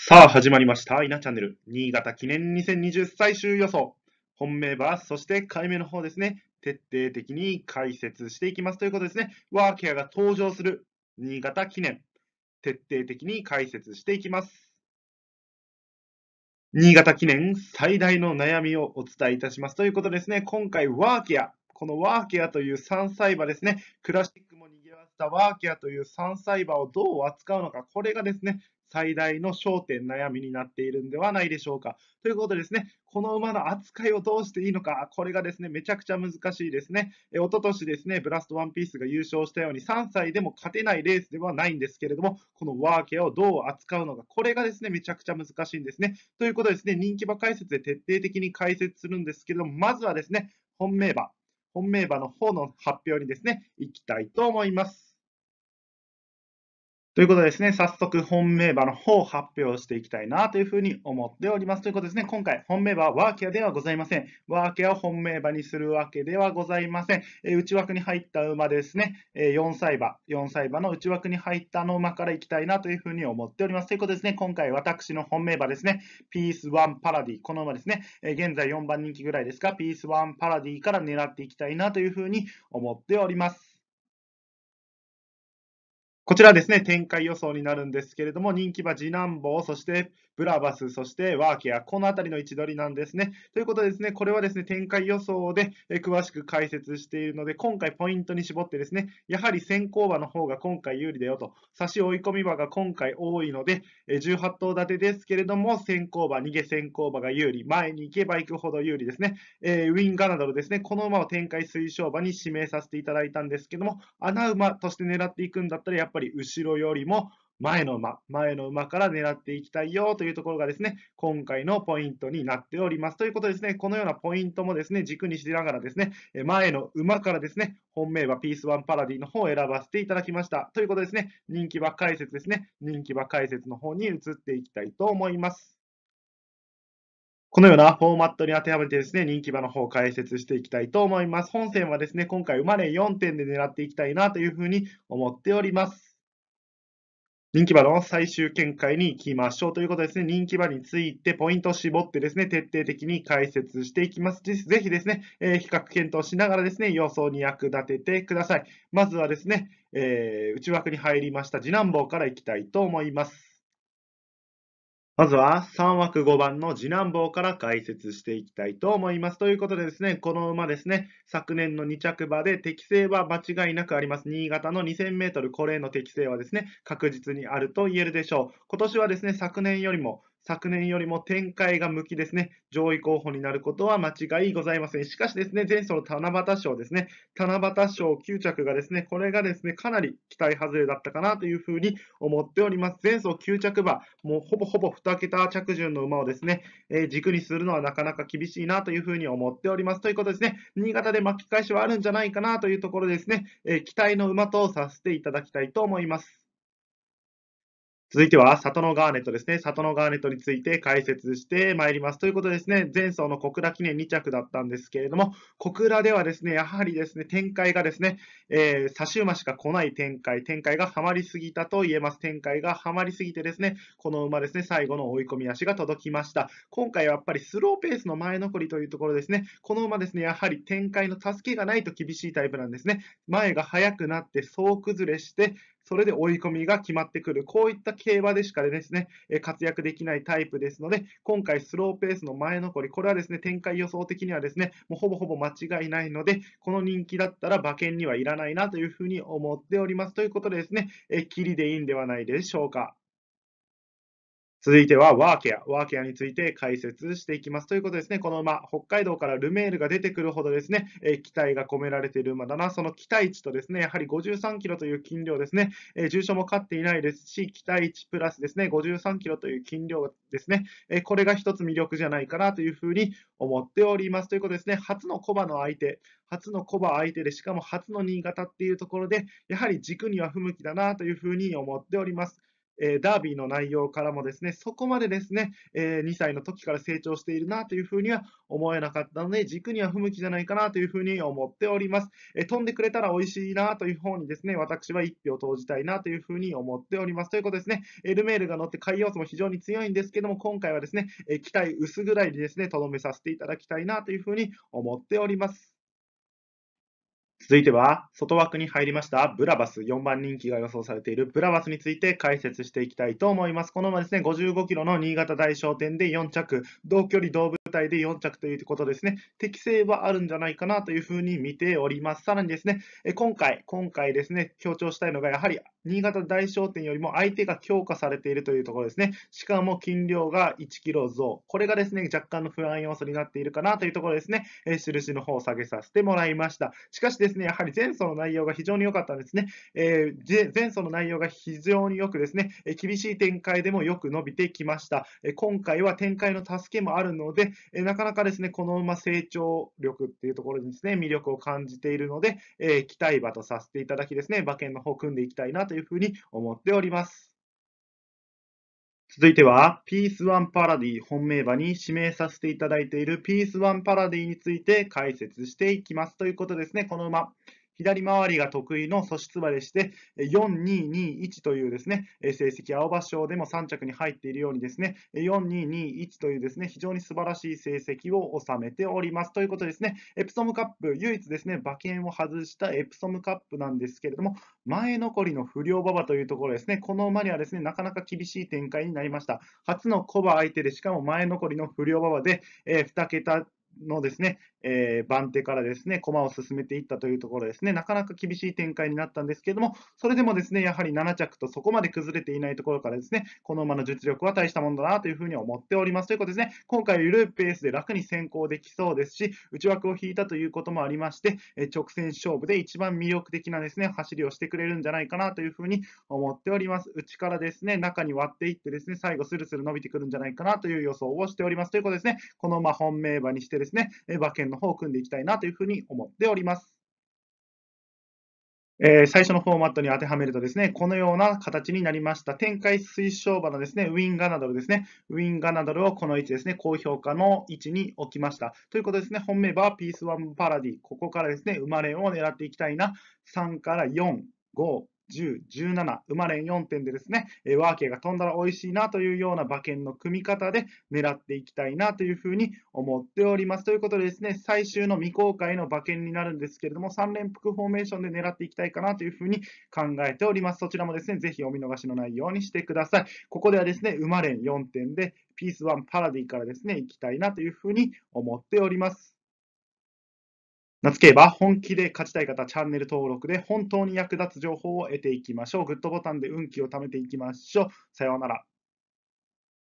さあ始まりました。稲チャンネル。新潟記念2020最終予想。本命バース、そして回目の方ですね。徹底的に解説していきますということですね。ワーケアが登場する新潟記念。徹底的に解説していきます。新潟記念最大の悩みをお伝えいたしますということですね。今回ワーケア。このワーケアという3歳馬ですね。クラシックもったワーキャーという3歳馬をどう扱うのか、これがですね、最大の焦点、悩みになっているんではないでしょうか。ということでですね、この馬の扱いをどうしていいのか、これがですね、めちゃくちゃ難しいですね。え、おととしですね、ブラストワンピースが優勝したように、3歳でも勝てないレースではないんですけれども、このワーケをどう扱うのか、これがですね、めちゃくちゃ難しいんですね。ということでですね、人気馬解説で徹底的に解説するんですけれども、まずはですね、本命馬、本命馬の方の発表にですね、いきたいと思います。ということですね、早速本命馬の方を発表していきたいなというふうに思っております。ということですね、今回本命馬はワーキャではございません。ワーキャを本命馬にするわけではございません。え内枠に入った馬ですね、え4歳馬、4歳馬の内枠に入ったの馬からいきたいなというふうに思っております。ということですね、今回私の本命馬ですね、ピースワンパラディ、この馬ですね、え現在4番人気ぐらいですか、ピースワンパラディから狙っていきたいなというふうに思っております。こちらですね、展開予想になるんですけれども、人気馬次男坊、そしてブラバス、そしてワーケア、この辺りの位置取りなんですね。ということでですね、これはですね、展開予想で詳しく解説しているので、今回ポイントに絞ってですね、やはり先行馬の方が今回有利だよと、差し追い込み馬が今回多いので、18頭立てですけれども、先行馬、逃げ先行馬が有利、前に行けば行くほど有利ですね。えー、ウィンガナドルですね、この馬を展開推奨馬に指名させていただいたんですけども、穴馬として狙っていくんだったら、やっぱりぱり後ろよりも前の馬、前の馬から狙っていきたいよというところがですね、今回のポイントになっております。ということですね、このようなポイントもですね、軸にしながらですね、前の馬からですね、本命馬ピースワンパラディの方を選ばせていただきました。ということですね、人気馬解説ですね、人気馬解説の方に移っていきたいと思います。このようなフォーマットに当てはめてですね、人気馬の方を解説していきたいと思います。本戦はですね、今回馬連4点で狙っていきたいなというふうに思っております。人気馬の最終見解に行きましょうということですね、人気馬についてポイントを絞ってですね、徹底的に解説していきます。ぜひですね、えー、比較検討しながらですね、予想に役立ててください。まずはですね、えー、内枠に入りました次男坊からいきたいと思います。まずは3枠5番の次男坊から解説していきたいと思います。ということでですね、この馬ですね、昨年の2着馬で適性は間違いなくあります。新潟の2000メートル、これへの適性はですね、確実にあると言えるでしょう。今年はですね、昨年よりも昨年よりも展開が向きですね、上位候補になることは間違いございません。しかしですね、前走の七夕賞ですね、七夕賞9着がですね、これがですね、かなり期待外れだったかなというふうに思っております。前走9着馬、もうほぼほぼ2桁着順の馬をですね、えー、軸にするのはなかなか厳しいなというふうに思っております。ということですね、新潟で巻き返しはあるんじゃないかなというところですね、えー、期待の馬とさせていただきたいと思います。続いては、里のガーネットですね。里のガーネットについて解説してまいります。ということでですね、前走の小倉記念2着だったんですけれども、小倉ではですね、やはりですね、展開がですね、えー、差し馬しか来ない展開、展開がハマりすぎたと言えます。展開がハマりすぎてですね、この馬ですね、最後の追い込み足が届きました。今回はやっぱりスローペースの前残りというところですね、この馬ですね、やはり展開の助けがないと厳しいタイプなんですね。前が速くなって、総崩れして、それで追い込みが決まってくる、こういった競馬でしかですね、活躍できないタイプですので、今回スローペースの前残り、これはですね、展開予想的にはですね、もうほぼほぼ間違いないので、この人気だったら馬券にはいらないなというふうに思っております。ということでですね、え切りでいいんではないでしょうか。続いてはワーケア。ワーケアについて解説していきます。ということですね、この馬、北海道からルメールが出てくるほどですね、えー、期待が込められている馬だな、その期待値とですね、やはり53キロという金量ですね、えー、重賞も勝っていないですし、期待値プラスですね、53キロという金量ですね、えー、これが一つ魅力じゃないかなというふうに思っております。ということですね、初のコバの相手、初のコバ相手で、しかも初の新潟っていうところで、やはり軸には不向きだなというふうに思っております。えダービーの内容からもですね、そこまでですね、え2歳の時から成長しているなというふうには思えなかったので、軸には不向きじゃないかなというふうに思っております。え飛んでくれたら美味しいなという方にですね、私は1票投じたいなというふうに思っております。ということですね、エルメールが乗って海洋素も非常に強いんですけども、今回はですね、え期待薄ぐらいでですね、とどめさせていただきたいなというふうに思っております。続いては、外枠に入りましたブラバス、4番人気が予想されているブラバスについて解説していきたいと思います。このままですね、55キロの新潟大商店で4着、同距離動物態で4着ということですね、適性はあるんじゃないかなというふうに見ております。さらにですね、え今回、今回ですね、強調したいのが、やはり新潟大商店よりも相手が強化されているというところですね。しかも斤量が1 k g 増。これがですね、若干の不安要素になっているかなというところですね、え印の方を下げさせてもらいました。しかしですね、やはり前走の内容が非常に良かったんですね。えー、前走の内容が非常によくですね、え厳しい展開でもよく伸びてきました。え今回は展開の助けもあるので、えなかなかですね、この馬成長力っていうところにですね、魅力を感じているので、え期待馬とさせていただきですね、馬券の方組んでいきたいなというふうに思っております。続いては、ピースワンパラディ本命馬に指名させていただいているピースワンパラディについて解説していきますということですね。この馬、左回りが得意の素質馬でして、4221というですね、成績、青葉賞でも3着に入っているようにですね、4221というですね、非常に素晴らしい成績を収めております。ということですね、エプソムカップ、唯一ですね、馬券を外したエプソムカップなんですけれども、前残りの不良馬場というところですね、この馬にはですね、なかなか厳しい展開になりました。初のコバ相手で、しかも前残りの不良馬場で、えー、2桁のですね、えー、番手からですね、駒を進めていったというところですね、なかなか厳しい展開になったんですけれども、それでもですね、やはり7着とそこまで崩れていないところからですね、この馬の実力は大したものだなというふうに思っております。ということですね、今回緩いペースで楽に先行できそうですし、内枠を引いたということもありまして、え直線勝負で一番魅力的なですね、走りをしてくれるんじゃないかなというふうに思っております。内からですね、中に割っていってですね、最後スルスル伸びてくるんじゃないかなという予想をしております。ということですね、この馬本命馬にしてですね、馬券の方を組んでいきたいなというふうに思っております。えー、最初のフォーマットに当てはめるとですね、このような形になりました。展開推奨馬のですね、ウィンガナドルですね。ウィンガナドルをこの位置ですね、高評価の位置に置きました。ということですね、本命馬はピースワンパラディ。ここからですね、生まれを狙っていきたいな。3から4、5、10、17、馬連4点でですね、えワーケーが飛んだら美味しいなというような馬券の組み方で狙っていきたいなというふうに思っております。ということでですね、最終の未公開の馬券になるんですけれども、3連複フォーメーションで狙っていきたいかなというふうに考えております。そちらもですね、ぜひお見逃しのないようにしてください。ここではですね、馬連4点で、ピース1パラディからですね、行きたいなというふうに思っております。夏競馬、本気で勝ちたい方、チャンネル登録で本当に役立つ情報を得ていきましょう。グッドボタンで運気を貯めていきましょう。さようなら。